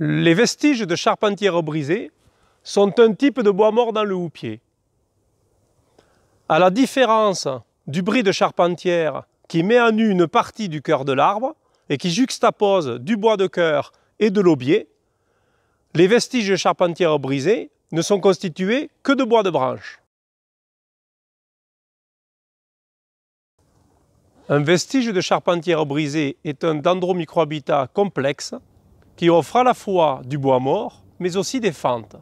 Les vestiges de charpentière brisée sont un type de bois mort dans le houppier. À la différence du bris de charpentière qui met à nu une partie du cœur de l'arbre et qui juxtapose du bois de cœur et de l'aubier, les vestiges de charpentière brisée ne sont constitués que de bois de branche. Un vestige de charpentière brisée est un dendromicrohabitat complexe qui offre à la fois du bois mort, mais aussi des fentes.